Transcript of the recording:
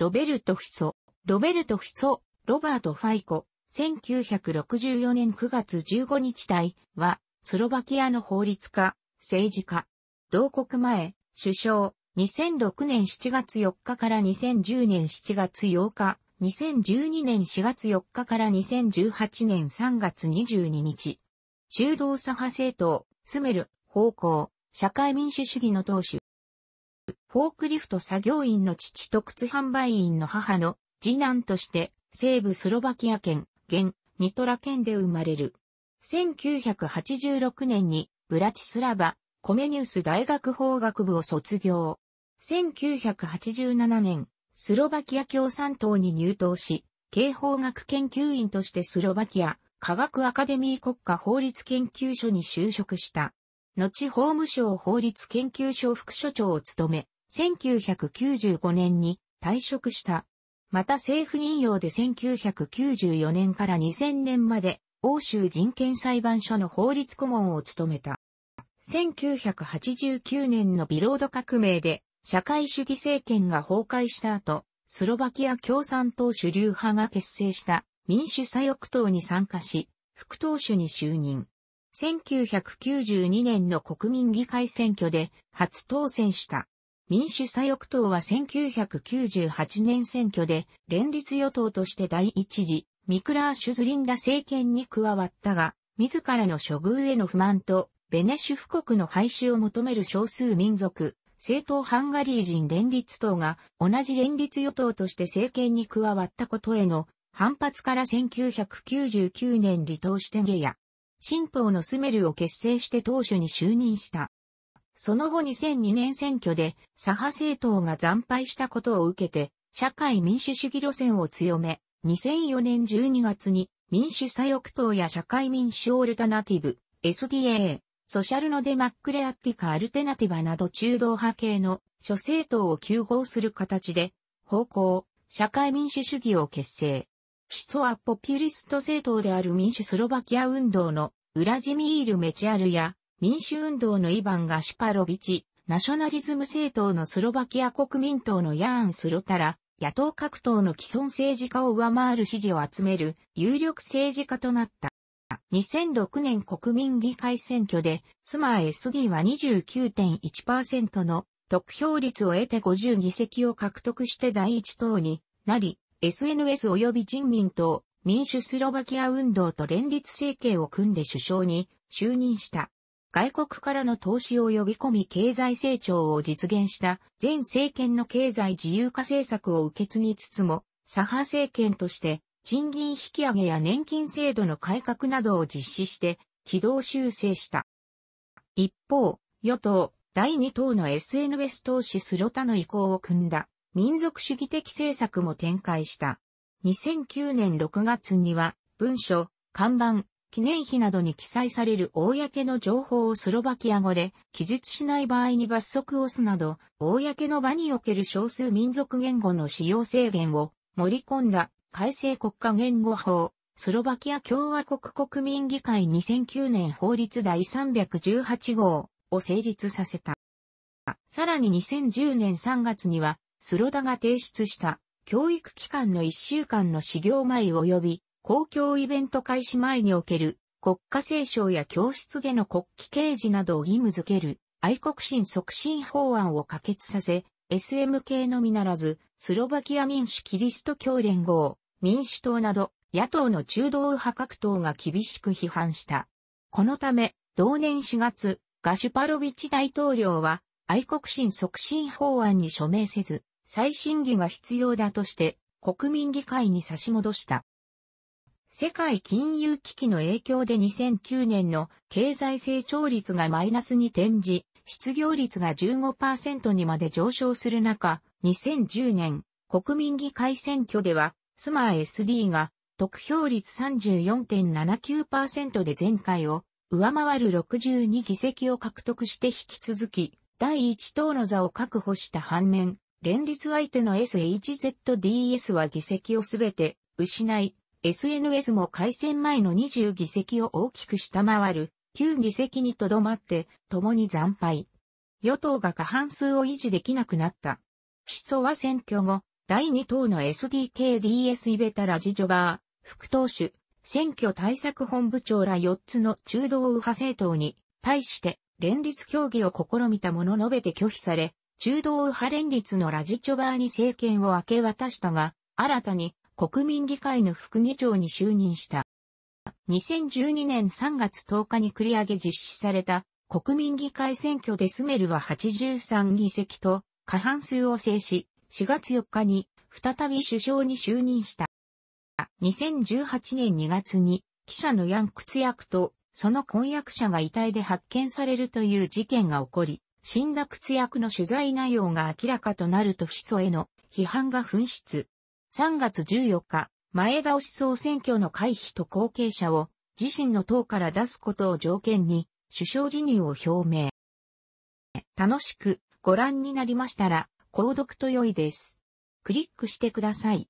ロベルト・フィソ、ロベルト・フィソ、ロバート・ファイコ、1964年9月15日体は、スロバキアの法律家、政治家、同国前、首相、2006年7月4日から2010年7月8日、2012年4月4日から2018年3月22日、中道左派政党、スメル、方向、社会民主主義の党首、フォークリフト作業員の父と靴販売員の母の次男として西部スロバキア県、現、ニトラ県で生まれる。1986年にブラチスラバ、コメニウス大学法学部を卒業。1987年、スロバキア共産党に入党し、刑法学研究員としてスロバキア科学アカデミー国家法律研究所に就職した。後法務省法律研究所副所長を務め、1995年に退職した。また政府任用で1994年から2000年まで欧州人権裁判所の法律顧問を務めた。1989年のビロード革命で社会主義政権が崩壊した後、スロバキア共産党主流派が結成した民主左翼党に参加し、副党首に就任。1992年の国民議会選挙で初当選した。民主左翼党は1998年選挙で連立与党として第一次ミクラー・シュズリンダ政権に加わったが、自らの処遇への不満とベネシュ布国の廃止を求める少数民族、政党ハンガリー人連立党が同じ連立与党として政権に加わったことへの反発から1999年離党して下野。新党のスメルを結成して党首に就任した。その後2002年選挙で左派政党が惨敗したことを受けて、社会民主主義路線を強め、2004年12月に民主左翼党や社会民主オルタナティブ、SDA、ソシャルノデマックレアティカアルテナティバなど中道派系の諸政党を休合する形で、方向、社会民主主義を結成。ヒソアポピュリスト政党である民主スロバキア運動のウラジミール・メチャルや民主運動のイヴァン・ガシパロビチ、ナショナリズム政党のスロバキア国民党のヤーン・スロタラ、野党各党の既存政治家を上回る支持を集める有力政治家となった。2006年国民議会選挙で、スマー SD は29.1%の得票率を得て50議席を獲得して第一党になり、SNS 及び人民党、民主スロバキア運動と連立政権を組んで首相に就任した。外国からの投資を呼び込み経済成長を実現した前政権の経済自由化政策を受け継ぎつつも、左派政権として賃金引き上げや年金制度の改革などを実施して軌道修正した。一方、与党、第2党の SNS 投資スロタの意向を組んだ民族主義的政策も展開した。2009年6月には、文書、看板、記念碑などに記載される公の情報をスロバキア語で記述しない場合に罰則をすなど、公の場における少数民族言語の使用制限を盛り込んだ改正国家言語法、スロバキア共和国国民議会2009年法律第318号を成立させた。さらに2010年3月にはスロダが提出した教育機関の1週間の始業前及び公共イベント開始前における国家聖書や教室での国旗掲示などを義務づける愛国心促進法案を可決させ、SM 系のみならず、スロバキア民主キリスト教連合、民主党など、野党の中道派各党が厳しく批判した。このため、同年4月、ガシュパロビッチ大統領は、愛国心促進法案に署名せず、再審議が必要だとして国民議会に差し戻した。世界金融危機の影響で2009年の経済成長率がマイナスに転じ、失業率が15%にまで上昇する中、2010年国民議会選挙では、スマー SD が得票率34.79%で前回を上回る62議席を獲得して引き続き、第1党の座を確保した反面、連立相手の SHZDS は議席をすべて失い、SNS も改選前の20議席を大きく下回る9議席にとどまって共に惨敗。与党が過半数を維持できなくなった。基礎は選挙後、第2党の SDKDS イベタラジジョバー、副党首、選挙対策本部長ら4つの中道右派政党に対して連立協議を試みたもの述べて拒否され、中道右派連立のラジチョバーに政権を明け渡したが、新たに国民議会の副議長に就任した。2012年3月10日に繰り上げ実施された国民議会選挙でスメルは83議席と過半数を制し、4月4日に再び首相に就任した。2018年2月に記者のヤン・クツヤクとその婚約者が遺体で発見されるという事件が起こり、死んだ屈役の取材内容が明らかとなると不思への批判が噴出。3月14日、前倒し総選挙の回避と後継者を自身の党から出すことを条件に首相辞任を表明。楽しくご覧になりましたら、購読と良いです。クリックしてください。